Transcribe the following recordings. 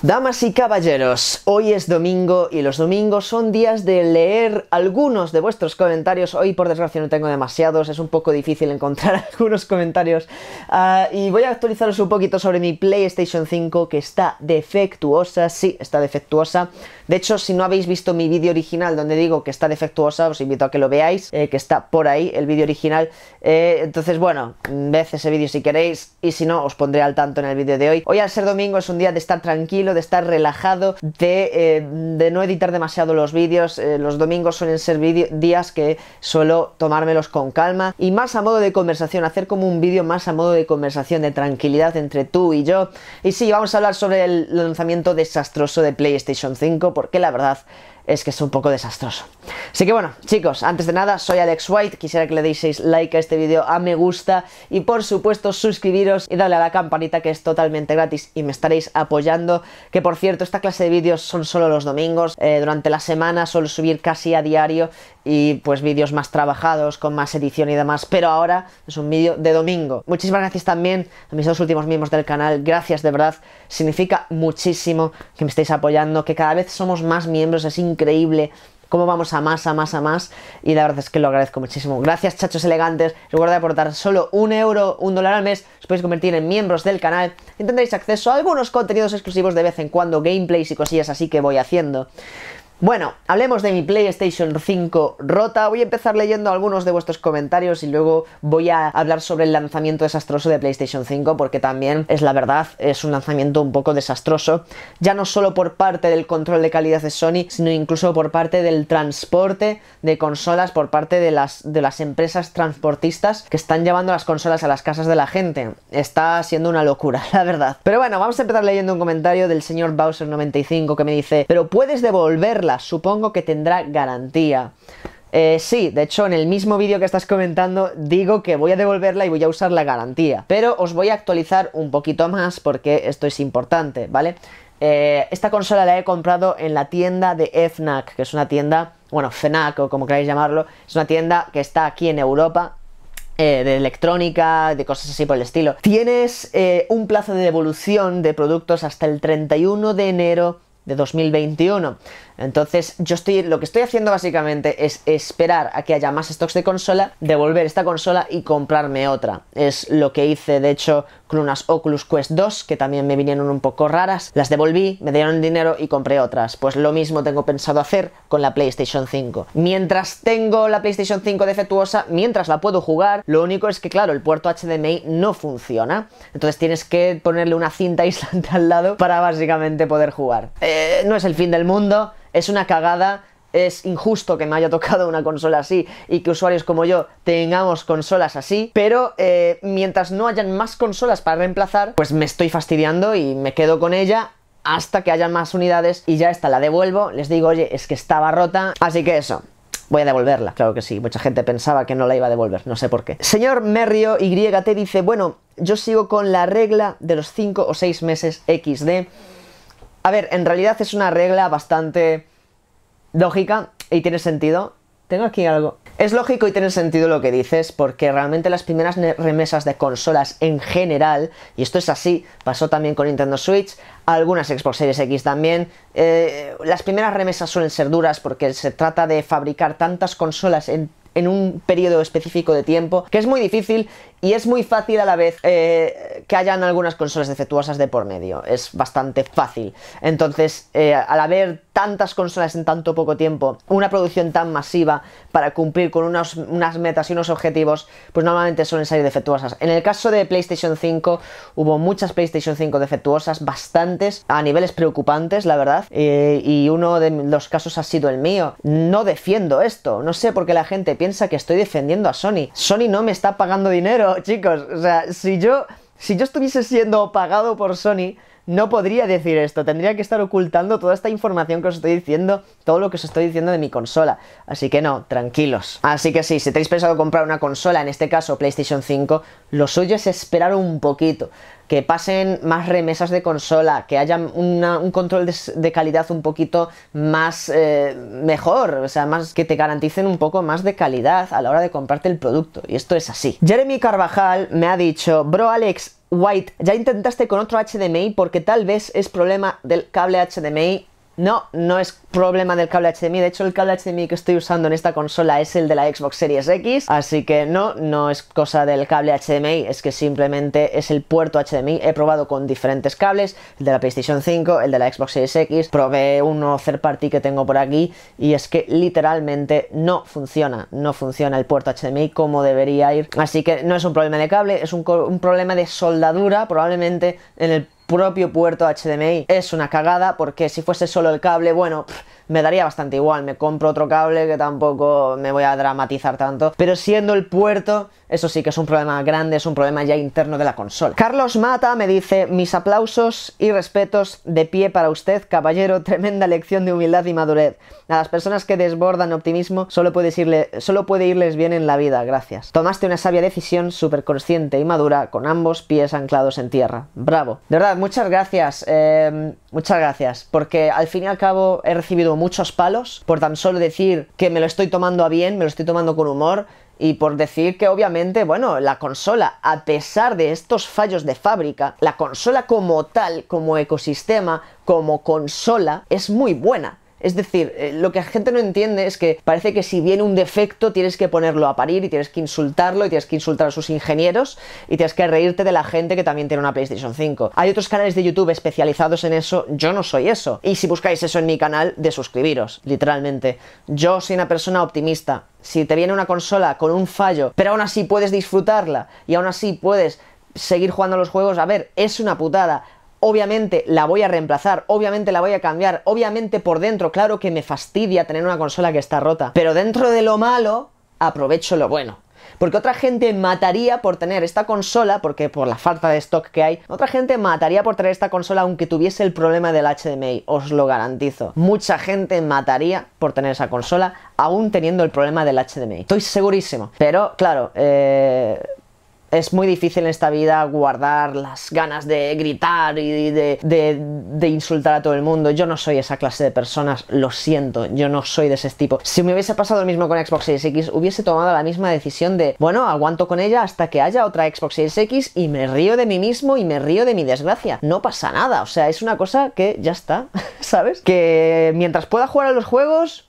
Damas y caballeros, hoy es domingo y los domingos son días de leer algunos de vuestros comentarios. Hoy por desgracia no tengo demasiados, es un poco difícil encontrar algunos comentarios. Ah, y voy a actualizaros un poquito sobre mi PlayStation 5 que está defectuosa, sí, está defectuosa. De hecho, si no habéis visto mi vídeo original donde digo que está defectuosa, os invito a que lo veáis, eh, que está por ahí el vídeo original. Eh, entonces, bueno, ved ese vídeo si queréis y si no, os pondré al tanto en el vídeo de hoy. Hoy al ser domingo es un día de estar tranquilo de estar relajado, de, eh, de no editar demasiado los vídeos. Eh, los domingos suelen ser días que suelo tomármelos con calma y más a modo de conversación, hacer como un vídeo más a modo de conversación, de tranquilidad entre tú y yo. Y sí, vamos a hablar sobre el lanzamiento desastroso de PlayStation 5, porque la verdad es que es un poco desastroso. Así que bueno, chicos, antes de nada, soy Alex White, quisiera que le deis like a este vídeo, a me gusta y por supuesto suscribiros y darle a la campanita que es totalmente gratis y me estaréis apoyando, que por cierto, esta clase de vídeos son solo los domingos, eh, durante la semana suelo subir casi a diario y pues vídeos más trabajados, con más edición y demás, pero ahora es un vídeo de domingo. Muchísimas gracias también a mis dos últimos miembros del canal, gracias de verdad, significa muchísimo que me estéis apoyando, que cada vez somos más miembros, es increíble increíble cómo vamos a más, a más, a más. Y la verdad es que lo agradezco muchísimo. Gracias, chachos elegantes. Recuerda aportar solo un euro, un dólar al mes. Os podéis convertir en miembros del canal. Y tendréis acceso a algunos contenidos exclusivos de vez en cuando, gameplays y cosillas así que voy haciendo. Bueno, hablemos de mi PlayStation 5 rota. Voy a empezar leyendo algunos de vuestros comentarios y luego voy a hablar sobre el lanzamiento desastroso de PlayStation 5 porque también es la verdad, es un lanzamiento un poco desastroso, ya no solo por parte del control de calidad de Sony, sino incluso por parte del transporte de consolas por parte de las de las empresas transportistas que están llevando las consolas a las casas de la gente. Está siendo una locura, la verdad. Pero bueno, vamos a empezar leyendo un comentario del señor Bowser95 que me dice, "Pero puedes devolverla Supongo que tendrá garantía. Eh, sí, de hecho en el mismo vídeo que estás comentando digo que voy a devolverla y voy a usar la garantía. Pero os voy a actualizar un poquito más porque esto es importante, ¿vale? Eh, esta consola la he comprado en la tienda de FNAC, que es una tienda, bueno, FNAC o como queráis llamarlo, es una tienda que está aquí en Europa, eh, de electrónica, de cosas así por el estilo. Tienes eh, un plazo de devolución de productos hasta el 31 de enero de 2021. Entonces, yo estoy, lo que estoy haciendo básicamente es esperar a que haya más stocks de consola, devolver esta consola y comprarme otra. Es lo que hice, de hecho, con unas Oculus Quest 2, que también me vinieron un poco raras. Las devolví, me dieron el dinero y compré otras. Pues lo mismo tengo pensado hacer con la PlayStation 5. Mientras tengo la PlayStation 5 defectuosa, mientras la puedo jugar, lo único es que, claro, el puerto HDMI no funciona. Entonces tienes que ponerle una cinta aislante al lado para básicamente poder jugar. Eh, no es el fin del mundo es una cagada, es injusto que me haya tocado una consola así y que usuarios como yo tengamos consolas así, pero eh, mientras no hayan más consolas para reemplazar, pues me estoy fastidiando y me quedo con ella hasta que haya más unidades y ya está, la devuelvo, les digo, oye, es que estaba rota, así que eso, voy a devolverla. Claro que sí, mucha gente pensaba que no la iba a devolver, no sé por qué. Señor Merrio YT dice, bueno, yo sigo con la regla de los 5 o 6 meses XD a ver, en realidad es una regla bastante lógica y tiene sentido. Tengo aquí algo. Es lógico y tiene sentido lo que dices, porque realmente las primeras remesas de consolas en general, y esto es así, pasó también con Nintendo Switch, algunas Xbox Series X también, eh, las primeras remesas suelen ser duras porque se trata de fabricar tantas consolas en en un periodo específico de tiempo, que es muy difícil y es muy fácil a la vez eh, que hayan algunas consolas defectuosas de por medio. Es bastante fácil. Entonces, eh, al haber tantas consolas en tanto poco tiempo, una producción tan masiva para cumplir con unas metas y unos objetivos, pues normalmente suelen salir defectuosas. En el caso de PlayStation 5, hubo muchas PlayStation 5 defectuosas, bastantes, a niveles preocupantes, la verdad. Eh, y uno de los casos ha sido el mío. No defiendo esto, no sé por qué la gente piensa que estoy defendiendo a Sony. Sony no me está pagando dinero, chicos. O sea, si yo, si yo estuviese siendo pagado por Sony, no podría decir esto, tendría que estar ocultando toda esta información que os estoy diciendo, todo lo que os estoy diciendo de mi consola. Así que no, tranquilos. Así que sí, si tenéis pensado comprar una consola, en este caso PlayStation 5, lo suyo es esperar un poquito que pasen más remesas de consola, que haya un control de, calidad un poquito más eh, mejor, o sea, más que te garanticen un poco más de calidad a la hora de comprarte el producto. Y esto es así. Jeremy Carvajal me ha dicho, bro Alex, White, ya intentaste con otro HDMI porque tal vez es problema del cable HDMI no, no es problema del cable HDMI. De hecho, el cable HDMI que estoy usando en esta consola es el de la Xbox Series X. Así que no, no es cosa del cable HDMI. Es que simplemente es el puerto HDMI. He probado con diferentes cables. El de la PlayStation 5, el de la Xbox Series X. Probé uno third party que tengo por aquí. Y es que literalmente no funciona. No funciona el puerto HDMI como debería ir. Así que no es un problema de cable. Es un, problema de soldadura. Probablemente en el propio puerto HDMI. Es una cagada porque si fuese solo el cable, bueno, me daría bastante igual, me compro otro cable que tampoco me voy a dramatizar tanto, pero siendo el puerto, eso sí que es un problema grande, es un problema ya interno de la consola. Carlos Mata me dice, mis aplausos y respetos de pie para usted, caballero, tremenda lección de humildad y madurez. A las personas que desbordan optimismo solo, irle, solo puede irles bien en la vida, gracias. Tomaste una sabia decisión súper consciente y madura con ambos pies anclados en tierra. Bravo. De verdad, muchas gracias, em, muchas gracias, porque al fin y al cabo he recibido muchos palos por tan solo decir que me lo estoy tomando a bien, me lo estoy tomando con humor, y por decir que obviamente, bueno, la consola, a pesar de estos fallos de fábrica, la consola como tal, como ecosistema, como consola, es muy buena. Es decir, eh, lo que la gente no entiende es que parece que si viene un defecto tienes que ponerlo a parir y tienes que insultarlo y tienes que insultar a sus ingenieros y tienes que reírte de la gente que también tiene una PlayStation 5. Hay otros canales de YouTube especializados en eso, yo no soy eso. Y si buscáis eso en mi canal, de suscribiros, literalmente. Yo soy una persona optimista. Si te viene una consola con un fallo, pero aún así puedes disfrutarla y aún así puedes seguir jugando los juegos, a ver, es una putada, obviamente la voy a reemplazar, obviamente la voy a cambiar, obviamente por dentro, claro que me fastidia tener una consola que está rota, pero dentro de lo malo, aprovecho lo bueno. Porque otra gente mataría por tener esta consola, porque por la falta de stock que hay, otra gente mataría por tener esta consola aunque tuviese el problema del HDMI, os lo garantizo. Mucha gente mataría por tener esa consola, aún teniendo el problema del HDMI. Estoy segurísimo. Pero, claro, eh es muy difícil en esta vida guardar las ganas de gritar y de, insultar a todo el mundo. Yo no soy esa clase de personas, lo siento, yo no soy de ese tipo. Si me hubiese pasado lo mismo con Xbox Series X, hubiese tomado la misma decisión de, bueno, aguanto con ella hasta que haya otra Xbox Series X y me río de mí mismo y me río de mi desgracia. No pasa nada, o sea, es una cosa que ya está, ¿sabes? Que mientras pueda jugar a los juegos,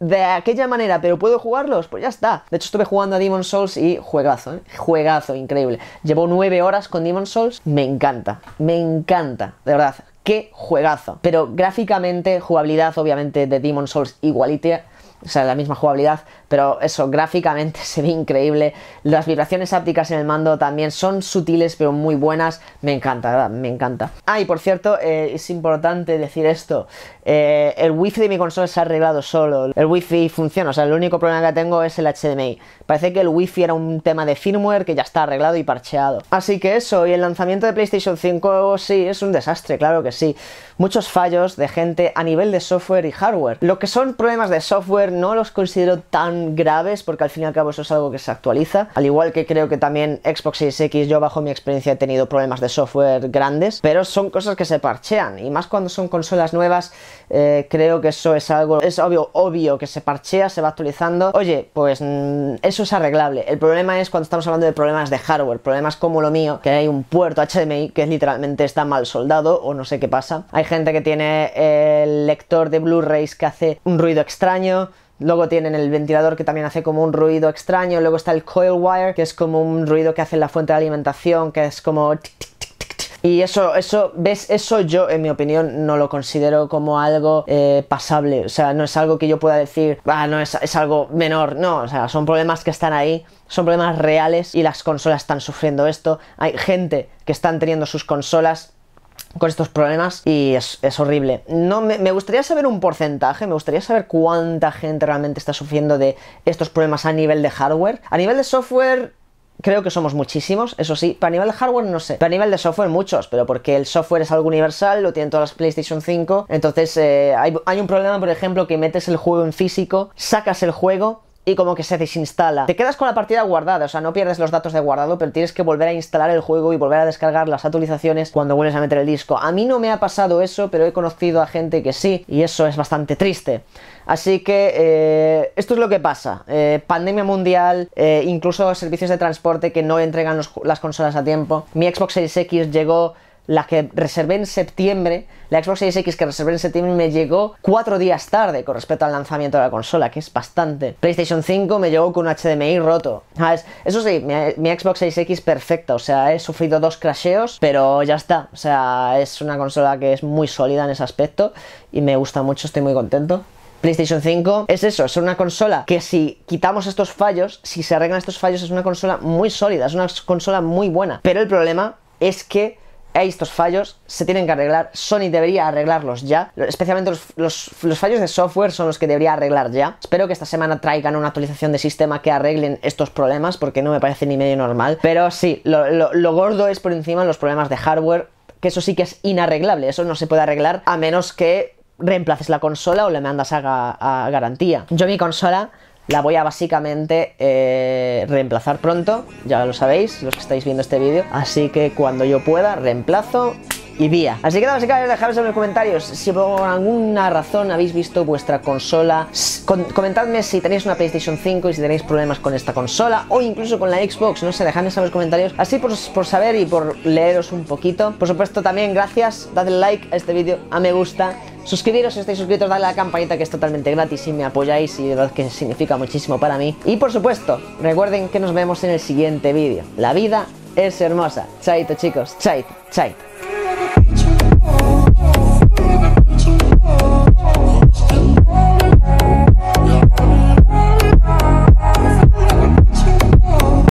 de aquella manera, pero puedo jugarlos, pues ya está. De hecho, estuve jugando a Demon Souls y juegazo, ¿eh? juegazo, increíble. Llevo nueve horas con Demon Souls, me encanta, me encanta, de verdad, qué juegazo. Pero gráficamente, jugabilidad, obviamente, de Demon Souls Igualita o sea, la misma jugabilidad, pero eso, gráficamente se ve increíble. Las vibraciones ápticas en el mando también son sutiles, pero muy buenas. Me encanta, me encanta. Ah, y por cierto, eh, es importante decir esto: eh, el wifi de mi consola se ha arreglado solo. El wifi funciona, o sea, el único problema que tengo es el HDMI. Parece que el wifi era un tema de firmware que ya está arreglado y parcheado. Así que eso, y el lanzamiento de PlayStation 5, sí, es un desastre, claro que sí. Muchos fallos de gente a nivel de software y hardware. Lo que son problemas de software no los considero tan graves porque al fin y al cabo eso es algo que se actualiza. Al igual que creo que también Xbox Series X, yo bajo mi experiencia he tenido problemas de software grandes, pero son cosas que se parchean y más cuando son consolas nuevas, eh, creo que eso es algo, es obvio, obvio que se parchea, se va actualizando. Oye, pues mm, eso es arreglable. El problema es cuando estamos hablando de problemas de hardware, problemas como lo mío, que hay un puerto HDMI que literalmente está mal soldado o no sé qué pasa. Hay gente que tiene el lector de Blu-rays que hace un ruido extraño, Luego tienen el ventilador que también hace como un ruido extraño. Luego está el coil wire, que es como un ruido que hace la fuente de alimentación, que es como... Y eso, eso, ves, eso yo, en mi opinión, no lo considero como algo eh, pasable. O sea, no es algo que yo pueda decir, ah, no, es, es algo menor. No, o sea, son problemas que están ahí, son problemas reales y las consolas están sufriendo esto. Hay gente que están teniendo sus consolas con estos problemas y es, horrible. No, me, gustaría saber un porcentaje, me gustaría saber cuánta gente realmente está sufriendo de estos problemas a nivel de hardware. A nivel de software... Creo que somos muchísimos, eso sí, para nivel de hardware no sé, para nivel de software muchos, pero porque el software es algo universal, lo tienen todas las PlayStation 5, entonces eh, hay, hay un problema, por ejemplo, que metes el juego en físico, sacas el juego y como que se desinstala. Te quedas con la partida guardada, o sea, no pierdes los datos de guardado, pero tienes que volver a instalar el juego y volver a descargar las actualizaciones cuando vuelves a meter el disco. A mí no me ha pasado eso, pero he conocido a gente que sí, y eso es bastante triste. Así que eh, esto es lo que pasa. Eh, pandemia mundial, eh, incluso servicios de transporte que no entregan las consolas a tiempo. Mi Xbox Series X llegó la que reservé en septiembre, la Xbox 6 X que reservé en septiembre me llegó cuatro días tarde con respecto al lanzamiento de la consola, que es bastante. PlayStation 5 me llegó con un HDMI roto. Eso sí, mi, Xbox 6 X perfecta, o sea, he sufrido dos crasheos, pero ya está. O sea, es una consola que es muy sólida en ese aspecto y me gusta mucho, estoy muy contento. PlayStation 5 es eso, es una consola que si quitamos estos fallos, si se arreglan estos fallos, es una consola muy sólida, es una consola muy buena. Pero el problema es que estos fallos se tienen que arreglar. Sony debería arreglarlos ya. Especialmente los, fallos de software son los que debería arreglar ya. Espero que esta semana traigan una actualización de sistema que arreglen estos problemas porque no me parece ni medio normal. Pero sí, lo, gordo es por encima los problemas de hardware. Que eso sí que es inarreglable, eso no se puede arreglar a menos que reemplaces la consola o le mandas a garantía. Yo mi consola la voy a básicamente eh, reemplazar pronto, ya lo sabéis, los que estáis viendo este vídeo, así que cuando yo pueda, reemplazo y vía. Así que nada, dejadme en los comentarios si por alguna razón habéis visto vuestra consola. comentadme si tenéis una PlayStation 5 y si tenéis problemas con esta consola o incluso con la Xbox. No sé, dejadme saber en los comentarios. Así por, por, saber y por leeros un poquito. Por supuesto, también gracias. Dadle like a este vídeo, a me gusta. Suscribiros si estáis suscritos, dale a la campanita que es totalmente gratis y me apoyáis y de verdad que significa muchísimo para mí. Y por supuesto, recuerden que nos vemos en el siguiente vídeo. La vida es hermosa. Chaito chicos, chaito, chaito.